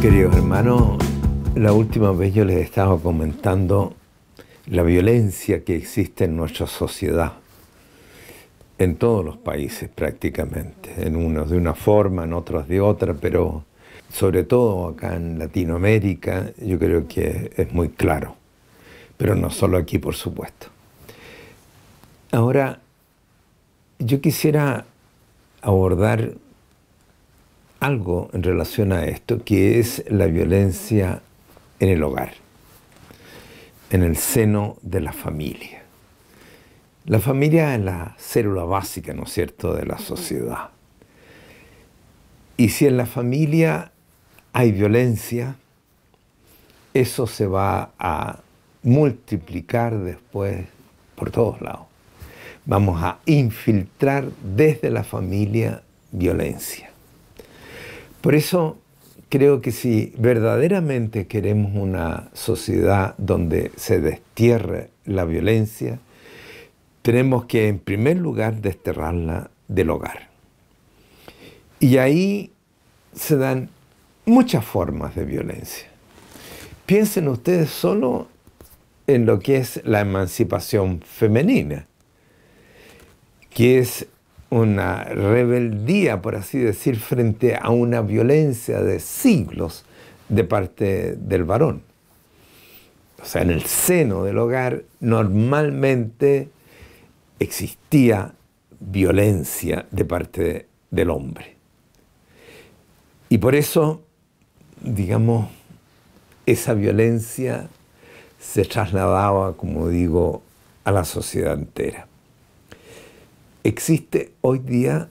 Queridos hermanos, la última vez yo les estaba comentando la violencia que existe en nuestra sociedad, en todos los países prácticamente, en unos de una forma, en otros de otra, pero sobre todo acá en Latinoamérica yo creo que es muy claro, pero no solo aquí por supuesto. Ahora, yo quisiera abordar algo en relación a esto, que es la violencia en el hogar, en el seno de la familia. La familia es la célula básica, ¿no es cierto?, de la sociedad. Y si en la familia hay violencia, eso se va a multiplicar después por todos lados. Vamos a infiltrar desde la familia violencia. Por eso creo que si verdaderamente queremos una sociedad donde se destierre la violencia, tenemos que en primer lugar desterrarla del hogar. Y ahí se dan muchas formas de violencia. Piensen ustedes solo en lo que es la emancipación femenina, que es una rebeldía, por así decir, frente a una violencia de siglos de parte del varón. O sea, en el seno del hogar normalmente existía violencia de parte del hombre. Y por eso, digamos, esa violencia se trasladaba, como digo, a la sociedad entera. Existe hoy día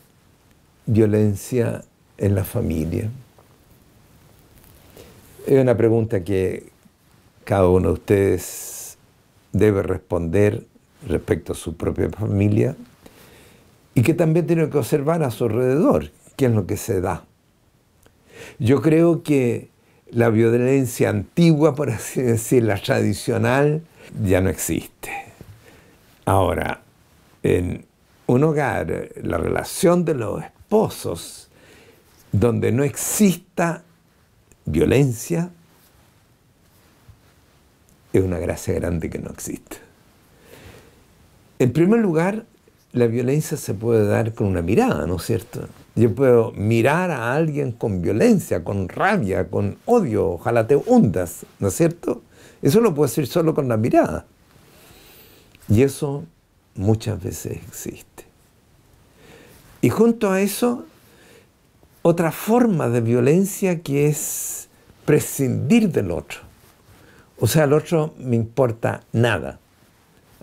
violencia en la familia. Es una pregunta que cada uno de ustedes debe responder respecto a su propia familia y que también tiene que observar a su alrededor qué es lo que se da. Yo creo que la violencia antigua, por así decir, la tradicional, ya no existe. Ahora, en un hogar, la relación de los esposos, donde no exista violencia, es una gracia grande que no existe. En primer lugar, la violencia se puede dar con una mirada, ¿no es cierto? Yo puedo mirar a alguien con violencia, con rabia, con odio, ojalá te hundas, ¿no es cierto? Eso lo puedo hacer solo con la mirada. Y eso muchas veces existe. Y junto a eso, otra forma de violencia que es prescindir del otro. O sea, al otro me importa nada.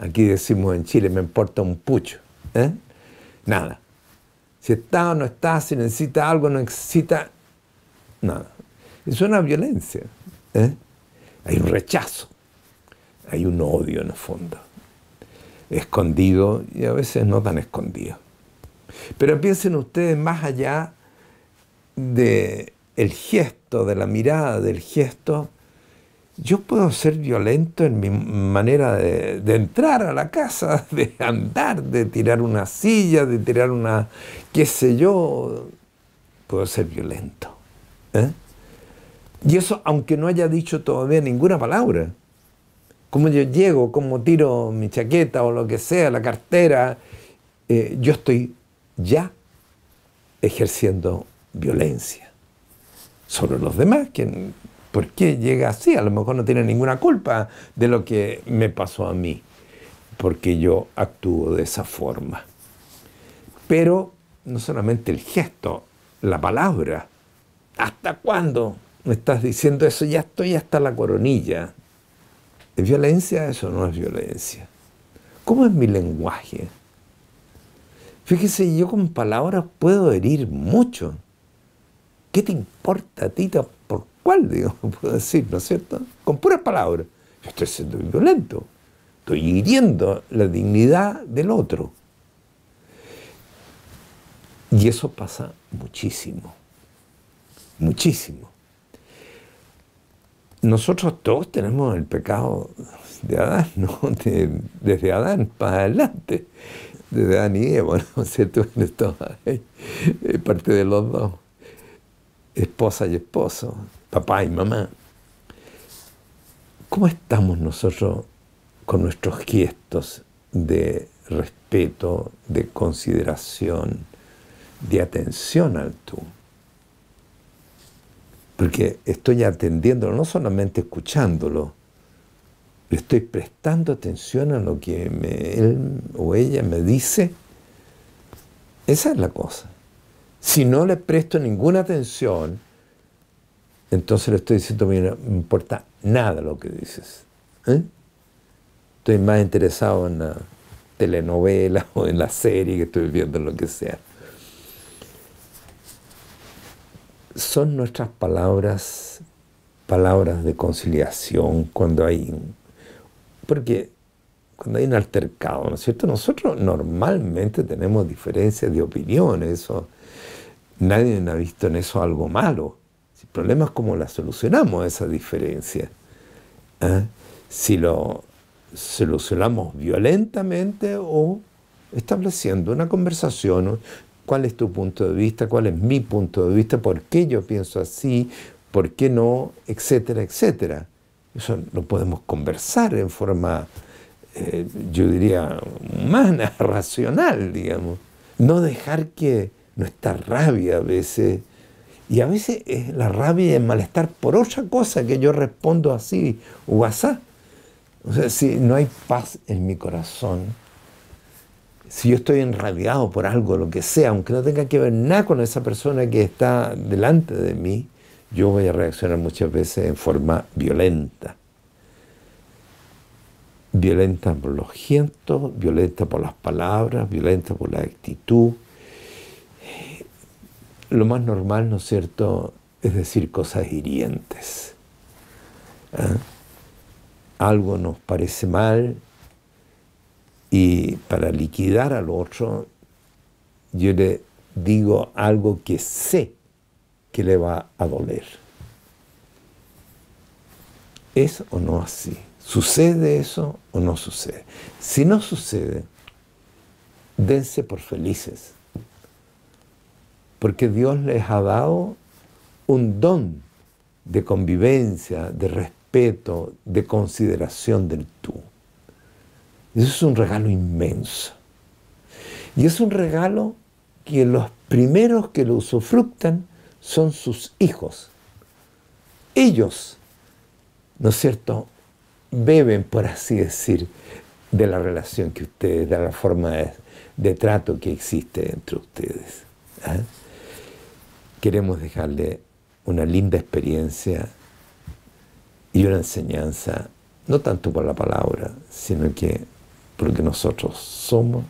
Aquí decimos en Chile, me importa un pucho. ¿eh? Nada. Si está o no está, si necesita algo, no necesita nada. Es una violencia. ¿eh? Hay un rechazo. Hay un odio en el fondo escondido y a veces no tan escondido. Pero piensen ustedes más allá del gesto, de la mirada, del gesto. Yo puedo ser violento en mi manera de, entrar a la casa, de andar, de tirar una silla, de tirar una, qué sé yo, puedo ser violento. ¿eh? Y eso aunque no haya dicho todavía ninguna palabra cómo yo llego, cómo tiro mi chaqueta o lo que sea, la cartera, eh, yo estoy ya ejerciendo violencia sobre los demás, que ¿por qué llega así? A lo mejor no tiene ninguna culpa de lo que me pasó a mí, porque yo actúo de esa forma. Pero no solamente el gesto, la palabra. ¿Hasta cuándo me estás diciendo eso? Ya estoy hasta la coronilla. ¿Es violencia? Eso no es violencia. ¿Cómo es mi lenguaje? Fíjese, yo con palabras puedo herir mucho. ¿Qué te importa a ti? ¿Por cuál, digamos, puedo decir, no es cierto? Con puras palabras. Yo estoy siendo violento. Estoy hiriendo la dignidad del otro. Y eso pasa muchísimo. Muchísimo nosotros todos tenemos el pecado de Adán, ¿no? desde Adán para adelante, desde Adán y Eva, ¿no? ¿Cierto? Eh, parte de los dos, esposa y esposo, papá y mamá. ¿Cómo estamos nosotros con nuestros gestos de respeto, de consideración, de atención al tú? Porque estoy atendiéndolo, no solamente escuchándolo, estoy prestando atención a lo que él o ella me dice. Esa es la cosa. Si no le presto ninguna atención, entonces le estoy diciendo, mira, no importa nada lo que dices. ¿eh? Estoy más interesado en la telenovela o en la serie que estoy viendo, lo que sea. son nuestras palabras, palabras de conciliación cuando hay... Porque cuando hay un altercado, ¿no es cierto? Nosotros normalmente tenemos diferencias de opiniones, nadie ha visto en eso algo malo. El problema es cómo la solucionamos esa diferencia. ¿Ah? Si lo solucionamos violentamente o estableciendo una conversación cuál es tu punto de vista, cuál es mi punto de vista, por qué yo pienso así, por qué no, etcétera, etcétera. Eso lo podemos conversar en forma, eh, yo diría, humana, racional, digamos. No dejar que nuestra rabia a veces, y a veces es la rabia y el malestar por otra cosa que yo respondo así, WhatsApp. O sea, si no hay paz en mi corazón, si yo estoy enradiado por algo, lo que sea, aunque no tenga que ver nada con esa persona que está delante de mí, yo voy a reaccionar muchas veces en forma violenta. Violenta por los gestos, violenta por las palabras, violenta por la actitud. Lo más normal, ¿no es cierto?, es decir cosas hirientes. ¿Ah? Algo nos parece mal, y para liquidar al otro, yo le digo algo que sé que le va a doler. ¿Es o no así? ¿Sucede eso o no sucede? Si no sucede, dense por felices, porque Dios les ha dado un don de convivencia, de respeto, de consideración del tú. Eso es un regalo inmenso. Y es un regalo que los primeros que lo usufructan son sus hijos. Ellos, ¿no es cierto?, beben, por así decir, de la relación que ustedes, de la forma de, trato que existe entre ustedes. ¿ah? Queremos dejarle una linda experiencia y una enseñanza, no tanto por la palabra, sino que por que nosotros somos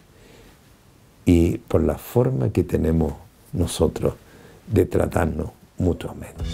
y por la forma que tenemos nosotros de tratarnos mutuamente.